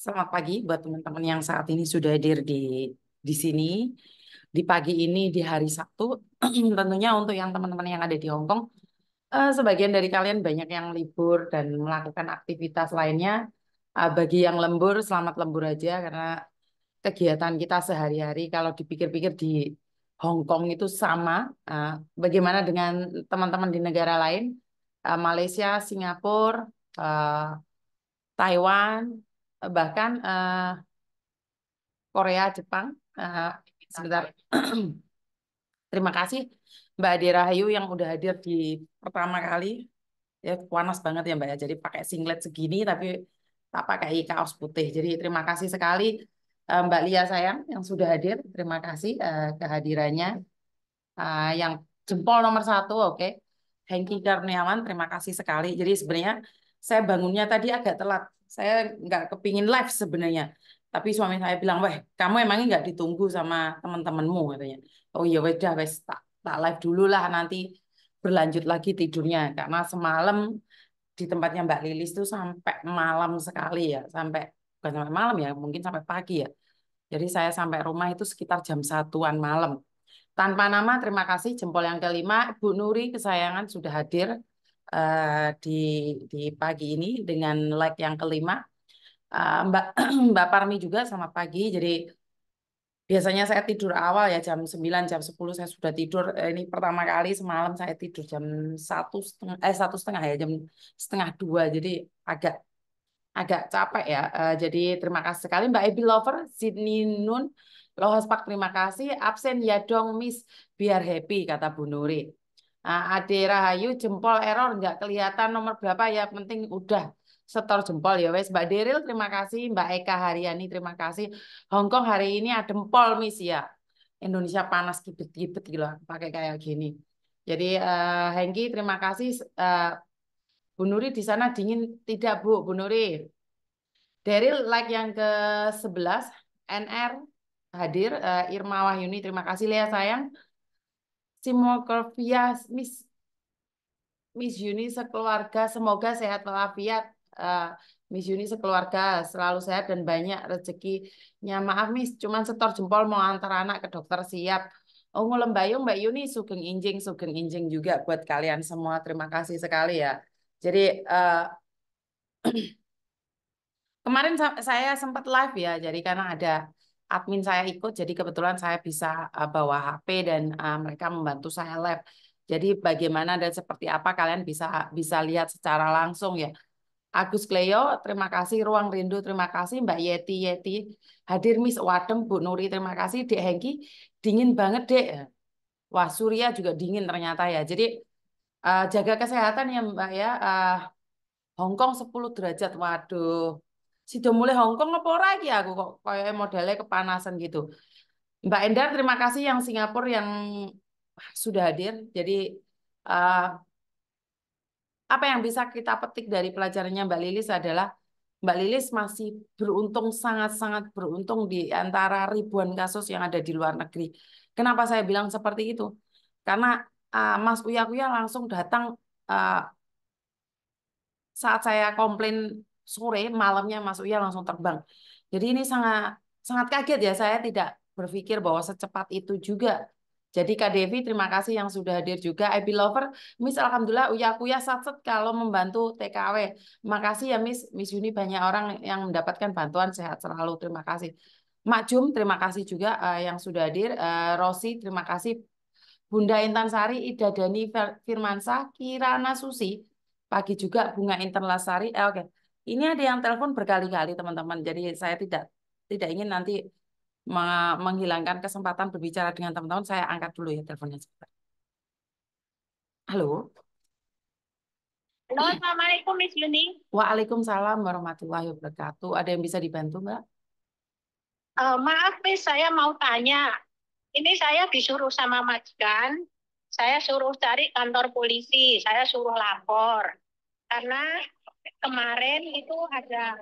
Selamat pagi buat teman-teman yang saat ini sudah hadir di di sini di pagi ini di hari Sabtu. Tentunya untuk yang teman-teman yang ada di Hong Kong, eh, sebagian dari kalian banyak yang libur dan melakukan aktivitas lainnya. Eh, bagi yang lembur, selamat lembur aja karena kegiatan kita sehari-hari kalau dipikir-pikir di Hong Kong itu sama. Eh, bagaimana dengan teman-teman di negara lain? Eh, Malaysia, Singapura, eh, Taiwan, bahkan uh, Korea, Jepang. Uh, sebentar. Terima kasih Mbak Adira Rahayu yang udah hadir di pertama kali. Ya panas banget ya Mbak ya. Jadi pakai singlet segini tapi tak pakai kaos putih. Jadi terima kasih sekali eh, Mbak Lia sayang yang sudah hadir. Terima kasih uh, kehadirannya. Uh, yang jempol nomor satu, oke. Okay. Hengki Karniawan terima kasih sekali. Jadi sebenarnya saya bangunnya tadi agak telat saya nggak kepingin live sebenarnya tapi suami saya bilang wah, kamu emangnya nggak ditunggu sama teman-temanmu katanya oh iya dah wes tak tak live dulu lah nanti berlanjut lagi tidurnya karena semalam di tempatnya Mbak Lilis tuh sampai malam sekali ya sampai bukan sampai malam ya mungkin sampai pagi ya jadi saya sampai rumah itu sekitar jam satuan malam tanpa nama terima kasih jempol yang kelima Bu Nuri kesayangan sudah hadir uh, di di pagi ini dengan like yang kelima. Uh, Mbak Mbak Parmi juga sama pagi. Jadi biasanya saya tidur awal ya jam 9, jam 10 saya sudah tidur. Eh, ini pertama kali semalam saya tidur jam satu setengah eh satu setengah ya jam setengah dua. Jadi agak agak capek ya. Uh, jadi terima kasih sekali Mbak Ebi Lover, Sydney Nun, Lohas Pak terima kasih. Absen ya dong Miss, biar happy kata Bu Nuri. Nah, Ade Rahayu jempol error nggak kelihatan nomor berapa ya penting udah setor jempol ya wes Mbak Deril terima kasih Mbak Eka Haryani terima kasih Hongkong hari ini ada jempol mis ya Indonesia panas kibet-kibet gitu pakai kayak gini jadi uh, Hengki terima kasih uh, Bu Nuri di sana dingin tidak Bu Bu Nuri Deril like yang ke 11 NR hadir uh, Irma Wahyuni terima kasih Lea sayang via Miss Miss Yuni sekeluarga semoga sehat walafiat. Uh, Miss Yuni sekeluarga selalu sehat dan banyak rezekinya. Maaf Miss, cuman setor jempol mau antar anak ke dokter siap. Oh ngulembayung Mbak Yuni sugeng injing sugeng injing juga buat kalian semua. Terima kasih sekali ya. Jadi uh, kemarin saya sempat live ya. Jadi karena ada admin saya ikut, jadi kebetulan saya bisa uh, bawa HP dan uh, mereka membantu saya lab. Jadi bagaimana dan seperti apa kalian bisa bisa lihat secara langsung ya. Agus Cleo, terima kasih. Ruang Rindu, terima kasih. Mbak Yeti, Yeti. Hadir Miss Wadem, Bu Nuri, terima kasih. Dek Hengki, dingin banget, Dek. Wah, Surya juga dingin ternyata ya. Jadi uh, jaga kesehatan ya Mbak ya. Uh, Hongkong 10 derajat, waduh. Sudah mulai Hongkong apa ora iki aku kok kayak modelnya kepanasan gitu. Mbak Endar terima kasih yang Singapura yang sudah hadir. Jadi uh, apa yang bisa kita petik dari pelajarannya Mbak Lilis adalah Mbak Lilis masih beruntung sangat-sangat beruntung di antara ribuan kasus yang ada di luar negeri. Kenapa saya bilang seperti itu? Karena uh, Mas Uya Uya langsung datang uh, saat saya komplain sore malamnya Mas Uya langsung terbang. Jadi ini sangat sangat kaget ya saya tidak berpikir bahwa secepat itu juga. Jadi Kak Devi terima kasih yang sudah hadir juga. IP Lover, Miss Alhamdulillah Uya Kuya satset kalau membantu TKW. Makasih ya Miss, Miss Yuni banyak orang yang mendapatkan bantuan sehat selalu. Terima kasih. Mak Jum, terima kasih juga uh, yang sudah hadir. Uh, Rosi, terima kasih. Bunda Intan Sari, Ida Dani Firmansa, Kirana Susi. Pagi juga Bunga Intan Lasari. Eh, Oke, okay. Ini ada yang telepon berkali-kali teman-teman. Jadi saya tidak tidak ingin nanti menghilangkan kesempatan berbicara dengan teman-teman. Saya angkat dulu ya teleponnya. Halo. Halo, Assalamualaikum Miss Yuni. Waalaikumsalam warahmatullahi wabarakatuh. Ada yang bisa dibantu Mbak? Uh, maaf Miss, saya mau tanya. Ini saya disuruh sama majikan, saya suruh cari kantor polisi, saya suruh lapor. Karena kemarin itu ada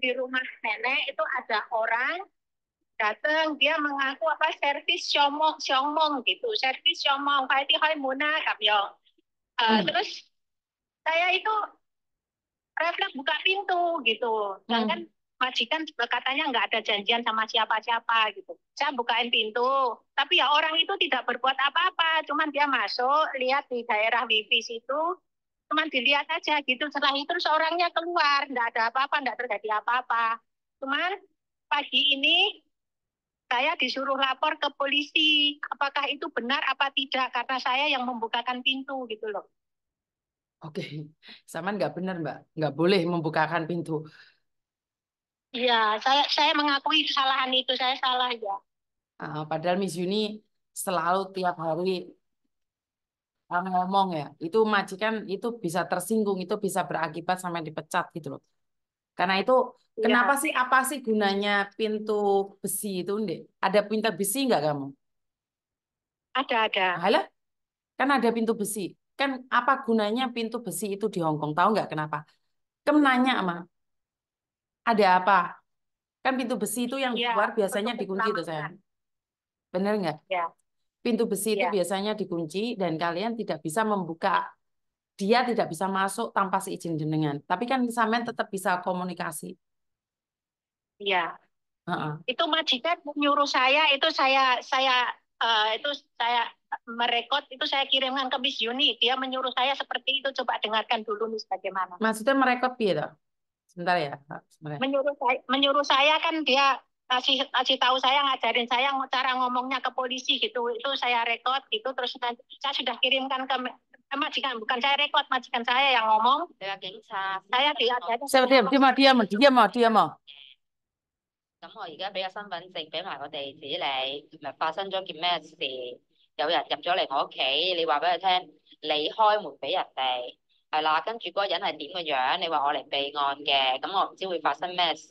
di rumah nenek itu ada orang datang dia mengaku apa servis siomong siomong gitu servis siomong kayak di hoi muna kamyong uh, eh, hmm. terus saya itu refleks buka pintu gitu jangan hmm. Kan majikan katanya nggak ada janjian sama siapa-siapa gitu saya bukain pintu tapi ya orang itu tidak berbuat apa-apa cuman dia masuk lihat di daerah wifi situ cuman dilihat aja gitu setelah itu seorangnya keluar tidak ada apa-apa tidak terjadi apa-apa cuman pagi ini saya disuruh lapor ke polisi apakah itu benar apa tidak karena saya yang membukakan pintu gitu loh oke sama nggak benar mbak nggak boleh membukakan pintu Iya, saya saya mengakui kesalahan itu saya salah ya. Uh, padahal Miss Yuni selalu tiap hari Eh, ngomong ya itu majikan itu bisa tersinggung itu bisa berakibat sampai dipecat gitu loh karena itu ya. kenapa sih apa sih gunanya pintu besi itu Ndek? ada pintu besi nggak kamu ada ada Halo? Nah, kan ada pintu besi kan apa gunanya pintu besi itu di Hongkong tahu nggak kenapa kamu nanya ama ada apa kan pintu besi itu yang ya, luar biasanya dikunci tuh saya benar nggak ya Pintu besi yeah. itu iya. biasanya dikunci dan kalian tidak bisa membuka. Dia tidak bisa masuk tanpa seizin jenengan. Tapi kan samen tetap bisa komunikasi. Iya. Uh -uh. Itu majikan menyuruh saya itu saya saya uh, itu saya merekod itu saya kirimkan ke Miss Yuni. Dia menyuruh saya seperti itu. Coba dengarkan dulu Miss bagaimana. Maksudnya merekod piye ya, Sebentar ya. Menyuruh saya menyuruh saya kan dia kasih kasih tahu saya ngajarin saya cara ngomongnya ke polisi gitu itu saya rekod gitu terus saya sudah kirimkan ke majikan bukan saya rekod majikan saya yang ngomong ya, saya diajarin saya diam diam diam diam diam 咁我而家俾個身份證，俾埋個地址你，咪發生咗件咩事？有人入咗嚟我屋企，你話俾佢聽，你開門俾人哋，係啦，跟住嗰個人係點嘅樣？你話我嚟備案嘅，咁我唔知會發生咩事。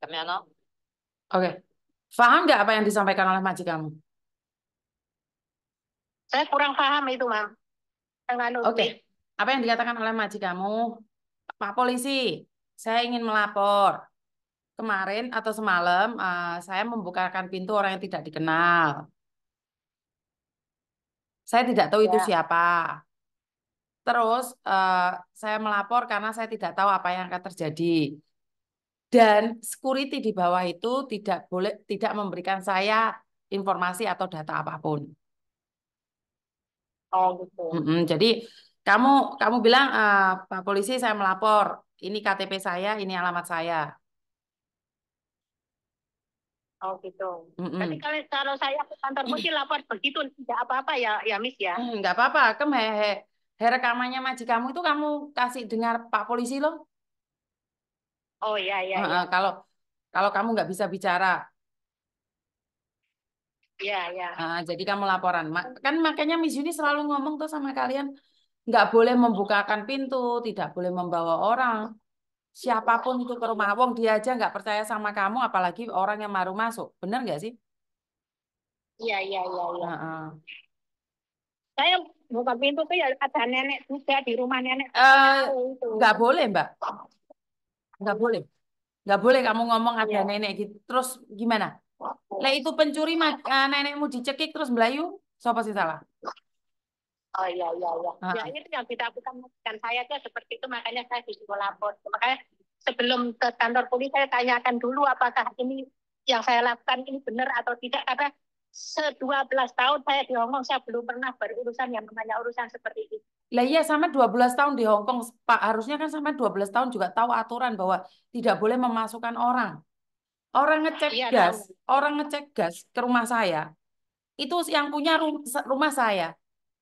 Karena Oke. Faham nggak apa yang disampaikan oleh majikanmu? Saya kurang paham itu, Mam. Oke. Okay. Apa yang dikatakan oleh majikanmu? Pak Polisi, saya ingin melapor. Kemarin atau semalam uh, saya membukakan pintu orang yang tidak dikenal. Saya tidak tahu ya. itu siapa. Terus uh, saya melapor karena saya tidak tahu apa yang akan terjadi dan security di bawah itu tidak boleh tidak memberikan saya informasi atau data apapun. Oh gitu. Mm -mm, jadi kamu kamu bilang uh, Pak polisi saya melapor ini KTP saya ini alamat saya Oh gitu. Mm -mm. Tapi kalau kalau saya ke kantor polisi lapor begitu tidak apa-apa ya ya Miss ya. Mm, nggak apa-apa. Kem he, he, he rekamannya maji itu kamu kasih dengar Pak polisi loh. Oh iya iya. Uh, ya. Kalau kalau kamu nggak bisa bicara. Iya iya. Uh, jadi kamu laporan. Kan makanya Miss Yuni selalu ngomong tuh sama kalian nggak boleh membukakan pintu, tidak boleh membawa orang. Siapapun itu ke rumah Wong dia aja nggak percaya sama kamu, apalagi orang yang baru masuk. benar nggak sih? Iya iya iya. Ya. Uh -uh. Saya buka pintu tuh ya ada nenek juga di rumah nenek. Uh, nggak boleh mbak nggak boleh nggak boleh kamu ngomong ada ya. nenek gitu terus gimana lah itu pencuri uh, nenekmu dicekik terus belayu siapa sih salah Oh iya iya iya. Uh -huh. Ya itu yang ditakutkan kan saya tuh seperti itu makanya saya disuruh lapor. Makanya sebelum ke kantor polisi saya tanyakan dulu apakah ini yang saya lakukan ini benar atau tidak karena se-12 tahun saya di Hongkong saya belum pernah berurusan yang namanya urusan seperti itu. Lah iya sama 12 tahun di Hong Kong, Pak, harusnya kan sama 12 tahun juga tahu aturan bahwa tidak boleh memasukkan orang. Orang nah, ngecek ya, gas, orang ngecek gas ke rumah saya. Itu yang punya rumah saya.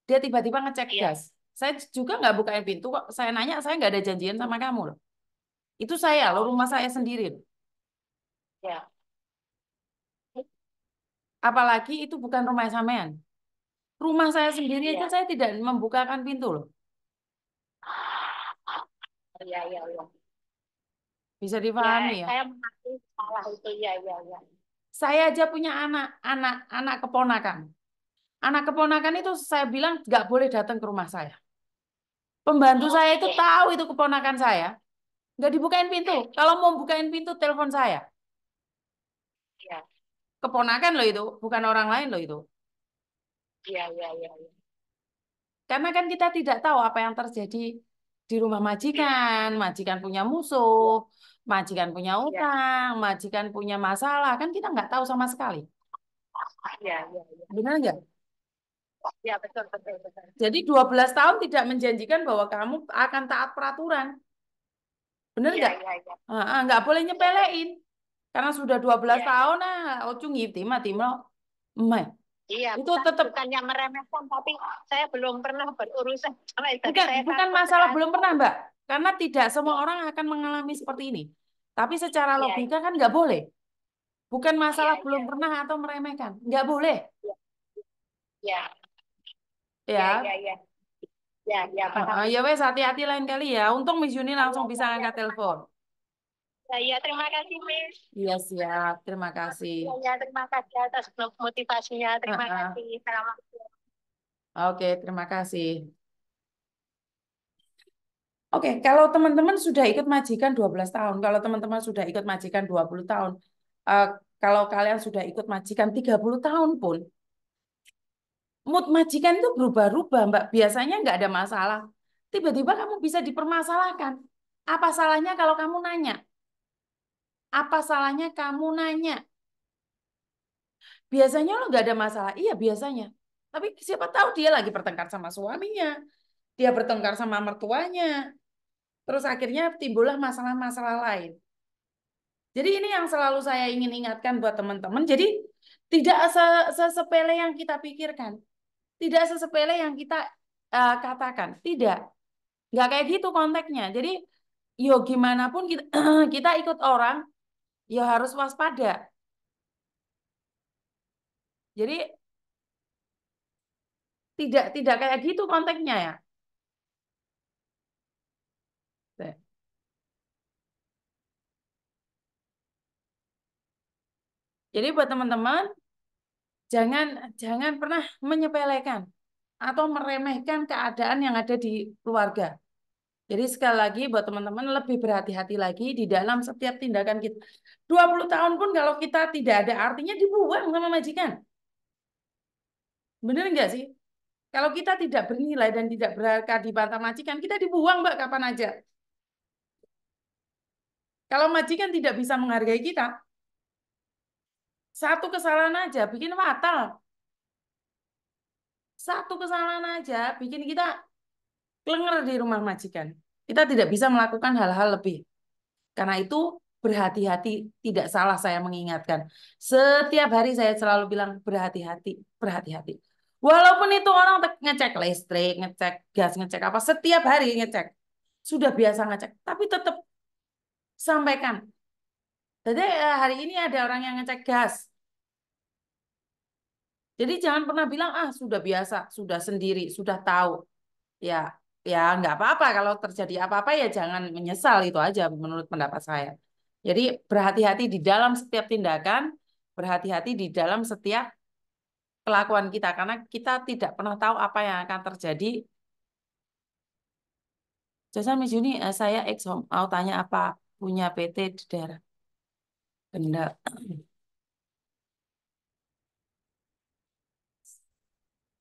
Dia tiba-tiba ngecek ya. gas. Saya juga nggak bukain pintu kok. Saya nanya, saya nggak ada janjian sama kamu loh. Itu saya loh, oh. rumah saya sendiri. Ya. Apalagi itu bukan rumah sampean. Rumah saya sendiri aja iya. kan saya tidak membukakan pintu loh. Oh, iya, iya, iya. Bisa iya, dipahami ya? ya? Saya mengerti salah itu, ya, ya, ya. Saya aja punya anak, anak, anak keponakan. Anak keponakan itu saya bilang nggak boleh datang ke rumah saya. Pembantu oh, saya itu okay. tahu itu keponakan saya. Nggak dibukain pintu. Kalau mau bukain pintu, telepon saya. Ya. Keponakan loh itu, bukan orang lain loh itu. Iya, iya, iya, iya. Karena kan kita tidak tahu apa yang terjadi di rumah majikan, majikan punya musuh, majikan punya iya. utang, ya. majikan punya masalah, kan kita nggak tahu sama sekali. Iya, iya, iya. Benar nggak? Ya, betul, betul, betul. Jadi 12 tahun tidak menjanjikan bahwa kamu akan taat peraturan. Benar iya, nggak? Iya, iya, iya. Nggak boleh nyepelein. Karena sudah 12 ya. tahun, nah, ocung oh, ngiti, mati, mati, Iya, itu bukan, tetap bukannya meremehkan tapi saya belum pernah berurusan sama itu. Bukan, saya bukan masalah kan? belum pernah, Mbak. Karena tidak semua orang akan mengalami iya. seperti ini. Tapi secara iya, logika iya, kan nggak boleh. Bukan masalah iya, belum iya. pernah atau meremehkan. Nggak boleh. Iya. iya. Ya. Iya, iya. Ya, ya, ya, ya, ya wes hati-hati lain kali ya. Untung Miss Yuni langsung bisa angkat telepon. Iya, terima kasih, Miss. Iya, siap. Terima kasih. Iya, iya terima kasih atas motivasinya. Terima uh -huh. kasih. Selamat. Oke, terima kasih. Oke, kalau teman-teman sudah ikut majikan 12 tahun, kalau teman-teman sudah ikut majikan 20 tahun, uh, kalau kalian sudah ikut majikan 30 tahun pun, mood majikan itu berubah-ubah, Mbak. Biasanya nggak ada masalah. Tiba-tiba kamu bisa dipermasalahkan. Apa salahnya kalau kamu nanya? Apa salahnya kamu nanya? Biasanya lo gak ada masalah. Iya biasanya. Tapi siapa tahu dia lagi bertengkar sama suaminya. Dia bertengkar sama mertuanya. Terus akhirnya timbullah masalah-masalah lain. Jadi ini yang selalu saya ingin ingatkan buat teman-teman. Jadi tidak sesepele yang kita pikirkan. Tidak sesepele yang kita uh, katakan. Tidak. Nggak kayak gitu konteksnya. Jadi yo gimana pun kita, kita ikut orang, ya harus waspada. Jadi tidak tidak kayak gitu konteksnya ya. Jadi buat teman-teman jangan jangan pernah menyepelekan atau meremehkan keadaan yang ada di keluarga. Jadi sekali lagi buat teman-teman lebih berhati-hati lagi di dalam setiap tindakan kita. 20 tahun pun kalau kita tidak ada artinya dibuang sama majikan. Bener nggak sih? Kalau kita tidak bernilai dan tidak berharga di mata majikan, kita dibuang mbak kapan aja. Kalau majikan tidak bisa menghargai kita, satu kesalahan aja bikin fatal. Satu kesalahan aja bikin kita klenger di rumah majikan. Kita tidak bisa melakukan hal-hal lebih. Karena itu berhati-hati, tidak salah saya mengingatkan. Setiap hari saya selalu bilang berhati-hati, berhati-hati. Walaupun itu orang ngecek listrik, ngecek gas, ngecek apa, setiap hari ngecek. Sudah biasa ngecek, tapi tetap sampaikan. Jadi eh, hari ini ada orang yang ngecek gas. Jadi jangan pernah bilang, ah sudah biasa, sudah sendiri, sudah tahu. Ya, ya nggak apa-apa kalau terjadi apa-apa ya jangan menyesal itu aja menurut pendapat saya. Jadi berhati-hati di dalam setiap tindakan, berhati-hati di dalam setiap kelakuan kita karena kita tidak pernah tahu apa yang akan terjadi. Jasa Miss Juni, eh, saya ex mau tanya apa punya PT di daerah benda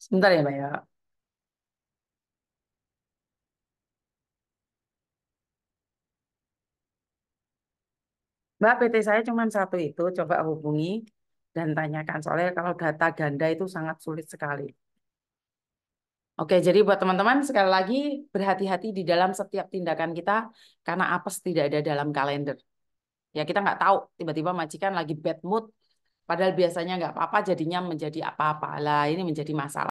Sebentar ya, Mbak ya. Mbak PT saya cuma satu itu, coba hubungi dan tanyakan. Soalnya kalau data ganda itu sangat sulit sekali. Oke, jadi buat teman-teman sekali lagi berhati-hati di dalam setiap tindakan kita karena apes tidak ada dalam kalender. Ya kita nggak tahu tiba-tiba majikan lagi bad mood, padahal biasanya nggak apa-apa jadinya menjadi apa-apa lah ini menjadi masalah.